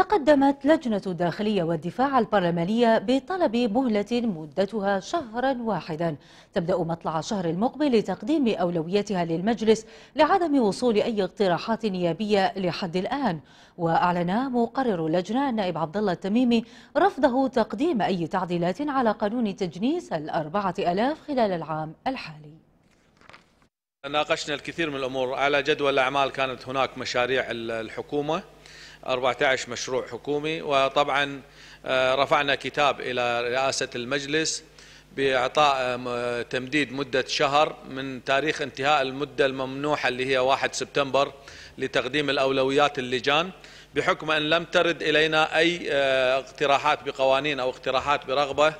تقدمت لجنة الداخلية والدفاع البرلمانية بطلب مهلة مدتها شهرا واحدا تبدأ مطلع الشهر المقبل لتقديم أولويتها للمجلس لعدم وصول أي اقتراحات نيابية لحد الآن وأعلن مقرر اللجنة النائب عبد الله التميمي رفضه تقديم أي تعديلات على قانون تجنيس الأربعة ألاف خلال العام الحالي ناقشنا الكثير من الامور على جدول الاعمال كانت هناك مشاريع الحكومه 14 مشروع حكومي وطبعا آه، رفعنا كتاب إلى رئاسة المجلس بإعطاء تمديد مدة شهر من تاريخ انتهاء المدة الممنوحة اللي هي 1 سبتمبر لتقديم الأولويات اللجان بحكم أن لم ترد إلينا أي آه، اقتراحات بقوانين أو اقتراحات برغبة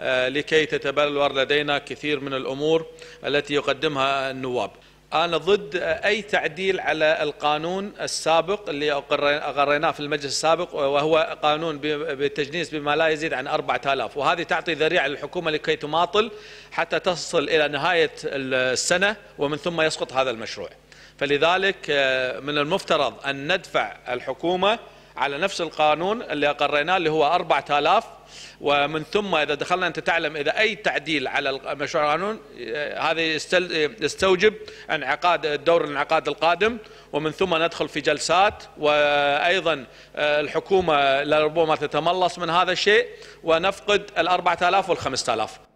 آه، لكي تتبلور لدينا كثير من الأمور التي يقدمها النواب أنا ضد أي تعديل على القانون السابق اللي أقريناه في المجلس السابق وهو قانون بالتجنيس بما لا يزيد عن 4000 وهذه تعطي ذريعة للحكومة لكي تماطل حتى تصل إلى نهاية السنة ومن ثم يسقط هذا المشروع فلذلك آه، من المفترض أن ندفع الحكومة على نفس القانون اللي قريناه اللي هو 4000 ومن ثم اذا دخلنا انت تعلم اذا اي تعديل على مشروع القانون آه، هذا آه، يستوجب انعقاد الدور الانعقاد القادم ومن ثم ندخل في جلسات وايضا آه، الحكومه لربما تتملص من هذا الشيء ونفقد ال 4000 وال 5000